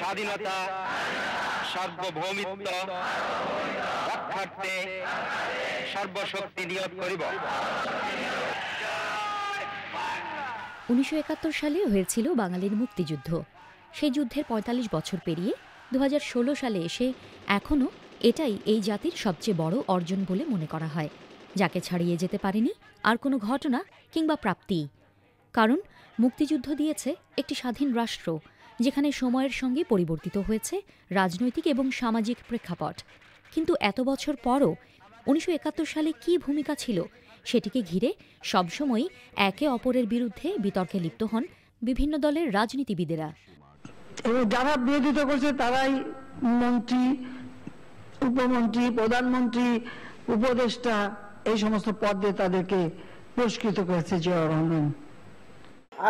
স্বাধীনতা সার্বভৌমিত্ব রক্ষার্থে সর্বশক্তি নিয়োগ করিব উনিশশো একাত্তর সালে হয়েছিল বাঙালির মুক্তিযুদ্ধ সেই যুদ্ধের ৪৫ বছর পেরিয়ে দু সালে এসে এখনও এটাই এই জাতির সবচেয়ে বড় অর্জন বলে মনে করা হয় যাকে ছাড়িয়ে যেতে পারেনি আর কোনো ঘটনা কিংবা প্রাপ্তি কারণ মুক্তিযুদ্ধ দিয়েছে একটি স্বাধীন রাষ্ট্র যেখানে সময়ের সঙ্গে পরিবর্তিত হয়েছে রাজনৈতিক এবং সামাজিক প্রেক্ষাপট কিন্তু এত বছর পরও উনিশশো সালে কি ভূমিকা ছিল সেটিকে ঘিরে সবসময়ই একে অপরের বিরুদ্ধে বিতর্কে লিপ্ত হন বিভিন্ন দলের রাজনীতিবিদেরা এবং যারা বিরোধিতা করছে তারাই মন্ত্রী উপমন্ত্রী প্রধানমন্ত্রী উপদেষ্টা এই সমস্ত পদ দিয়ে তাদেরকে পুরস্কৃত করেছে জিয়াউর রহমান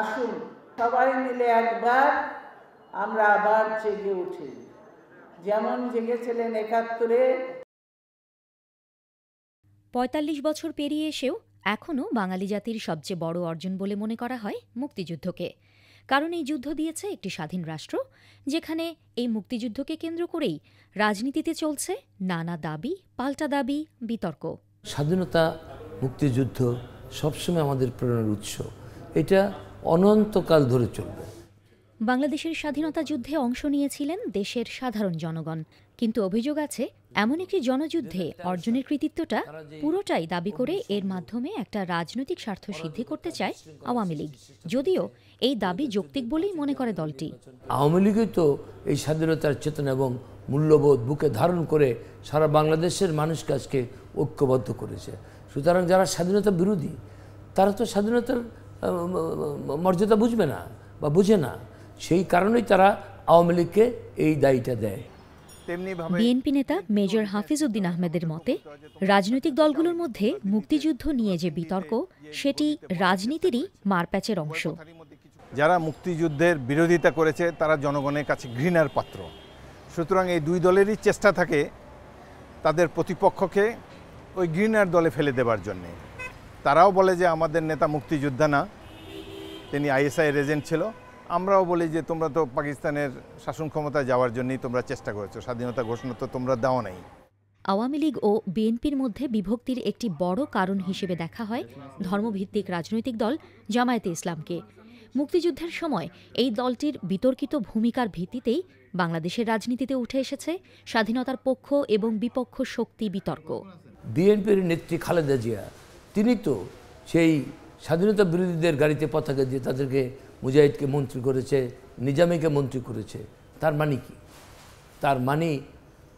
আসুন সবাই মিলে একবার আমরা আবার জেগে উঠি যেমন জেগেছিলেন একাত্তরে পঁয়তাল্লিশ বছর পেরিয়ে এসেও এখনও বাঙালি জাতির সবচেয়ে বড় অর্জন বলে মনে করা হয় মুক্তিযুদ্ধকে কারণ এই যুদ্ধ দিয়েছে একটি স্বাধীন রাষ্ট্র যেখানে এই মুক্তিযুদ্ধকে কেন্দ্র করেই রাজনীতিতে চলছে নানা দাবি পাল্টা দাবি বিতর্ক স্বাধীনতা মুক্তিযুদ্ধ সবসময় আমাদের প্রেরণার উৎস এটা অনন্তকাল ধরে চলবে বাংলাদেশের স্বাধীনতা যুদ্ধে অংশ নিয়েছিলেন দেশের সাধারণ জনগণ কিন্তু অভিযোগ আছে এমন একটি জনযুদ্ধে অর্জনের কৃতিত্বটা পুরোটাই দাবি করে এর মাধ্যমে একটা রাজনৈতিক স্বার্থ সিদ্ধি করতে চায় আওয়ামী লীগ যদিও এই দাবি যৌক্তিক বলেই মনে করে দলটি আওয়ামী লীগই তো এই স্বাধীনতার চেতনা এবং মূল্যবোধ বুকে ধারণ করে সারা বাংলাদেশের মানুষ কাজকে ঐক্যবদ্ধ করেছে সুতরাং যারা স্বাধীনতা বিরোধী তারা তো স্বাধীনতার মর্যাদা বুঝবে না বা বুঝে না সেই কারণেই তারা আওয়ামী লীগকে এই দায়িত্ব দেয় বিএনপি নেতা মেজর হাফিজ উদ্দিন আহমেদের মতে রাজনৈতিক দলগুলোর মধ্যে মুক্তিযুদ্ধ নিয়ে যে বিতর্ক সেটি রাজনীতিরই মারপ্যাচের অংশ যারা মুক্তিযুদ্ধের বিরোধিতা করেছে তারা জনগণের কাছে ঘৃণার পাত্র সুতরাং এই দুই দলেরই চেষ্টা থাকে তাদের প্রতিপক্ষকে ওই ঘৃণার দলে ফেলে দেবার জন্যে তারাও বলে যে আমাদের নেতা মুক্তিযোদ্ধা না তিনি আইএসআই এর এজেন্ট ছিল আমরাও বলি যে তোমরা তো পাকিস্তানের শাসন ক্ষমতায় যাওয়ার জন্যই তোমরা চেষ্টা করেছো স্বাধীনতা ঘোষণা তো তোমরা দাও নাই আওয়ামী লীগ ও বিএনপির মধ্যে বিভক্তির একটি বড় কারণ হিসেবে দেখা হয় ধর্মভিত্তিক রাজনৈতিক দল জামায়াতে ইসলামকে মুক্তিযুদ্ধের সময় এই দলটির বিতর্কিত ভূমিকার ভিত্তিতেই বাংলাদেশের রাজনীতিতে উঠে এসেছে স্বাধীনতার পক্ষ এবং বিপক্ষ শক্তি বিতর্ক বিএনপির নেত্রী খালেদা জিয়া তিনি তো সেই স্বাধীনতা বিরোধীদের গাড়িতে পতাকা দিয়ে তাদেরকে মুজাহিদকে মন্ত্রী করেছে নিজামীকে মন্ত্রী করেছে তার মানে কি তার মানে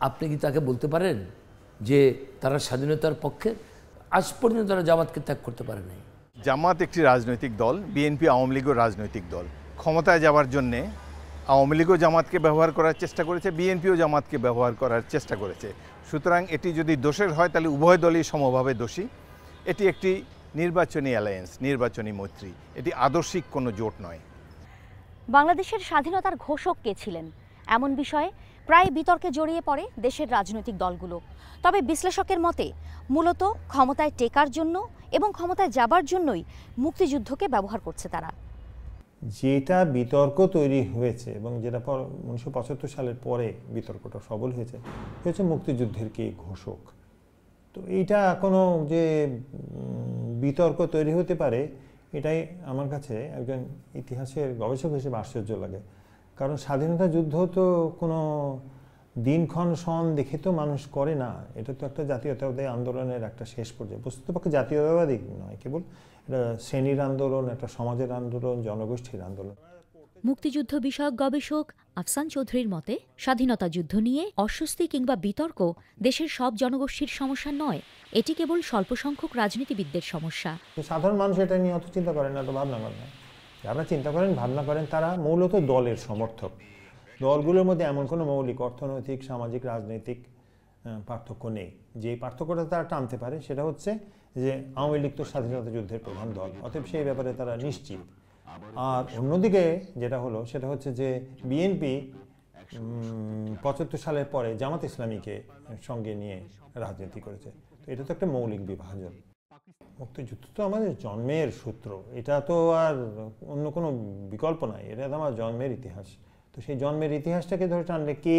আপনি কি তাকে বলতে পারেন যে তারা স্বাধীনতার পক্ষে আজ পর্যন্ত তারা জামাতকে ত্যাগ করতে পারে নাই জামাত একটি রাজনৈতিক দল বিএনপি আওয়ামী লীগও রাজনৈতিক দল ক্ষমতায় যাওয়ার জন্যে আওয়ামী লীগও জামাতকে ব্যবহার করার চেষ্টা করেছে বিএনপিও জামাতকে ব্যবহার করার চেষ্টা করেছে সুতরাং এটি যদি দোষের হয় তাহলে উভয় দলই সমভাবে দোষী এটি একটি নির্বাচনী অ্যালায়েন্স নির্বাচনী মৈত্রী এটি আদর্শিক কোনো জোট নয় বাংলাদেশের স্বাধীনতার ঘোষক কে ছিলেন এমন বিষয়ে প্রায় বিতর্কে জড়িয়ে পড়ে দেশের রাজনৈতিক দলগুলো তবে বিশ্লেষকের মতে মূলত ক্ষমতায় টেকার জন্য এবং ক্ষমতায় যাবার জন্যই মুক্তিযুদ্ধকে ব্যবহার করছে তারা যেটা বিতর্ক তৈরি হয়েছে এবং যেটা পর উনিশশো সালের পরে বিতর্কটা সবল হয়েছে হয়েছে মুক্তিযুদ্ধের কে ঘোষক তো এইটা কোনো যে বিতর্ক তৈরি হতে পারে এটাই আমার কাছে একজন ইতিহাসের গবেষক হিসেবে আশ্চর্য লাগে কারণ স্বাধীনতা যুদ্ধ তো কোনো দিনক্ষণ সন দেখে তো মানুষ করে না এটা তো একটা জাতীয়তাবাদী আন্দোলনের একটা শেষ পর্যায়ে বস্তুতপক্ষে জাতীয়তাবাদী নয় কেবল এটা শ্রেণীর আন্দোলন একটা সমাজের আন্দোলন জনগোষ্ঠীর আন্দোলন মুক্তিযুদ্ধ বিষয়ক গবেষক আফসান চৌধুরীর মতে স্বাধীনতা যুদ্ধ নিয়ে অস্বস্তি কিংবা বিতর্ক দেশের সব জনগোষ্ঠীর সমস্যা নয় এটি কেবল স্বল্প সংখ্যক রাজনীতিবিদদের সমস্যা সাধারণ মানুষ এটা নিয়ে অত চিন্তা করেন না তো ভাবনা করেন যারা চিন্তা করেন ভাবনা করেন তারা মূলত দলের সমর্থক দলগুলোর মধ্যে এমন কোনো মৌলিক অর্থনৈতিক সামাজিক রাজনৈতিক পার্থক্য নেই যে পার্থক্যটা তারা টানতে পারে সেটা হচ্ছে যে আওয়ামী লীগ তো স্বাধীনতা যুদ্ধের প্রধান দল অতএব সেই ব্যাপারে তারা নিশ্চিত আর অন্যদিকে যেটা হলো সেটা হচ্ছে যে বিএনপি পঁচাত্তর সালের পরে জামাত ইসলামীকে সঙ্গে নিয়ে রাজনীতি করেছে তো এটা তো একটা মৌলিক বিভাজন মুক্তিযুদ্ধ তো আমাদের জন্মের সূত্র এটা তো আর অন্য কোনো বিকল্প নাই এটা তো আমার জন্মের ইতিহাস তো সেই জন্মের ইতিহাসটাকে ধরে টানলে কে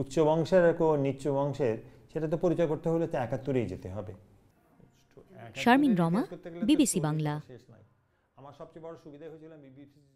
উচ্চ বংশের আর নিচ্চ বংশের সেটা তো পরিচয় করতে হলে তো একাত্তরেই যেতে হবে শারমিন রমা বিবিসি বাংলা আমার সবচেয়ে বড় সুবিধা হয়েছিল আমি বিপিসি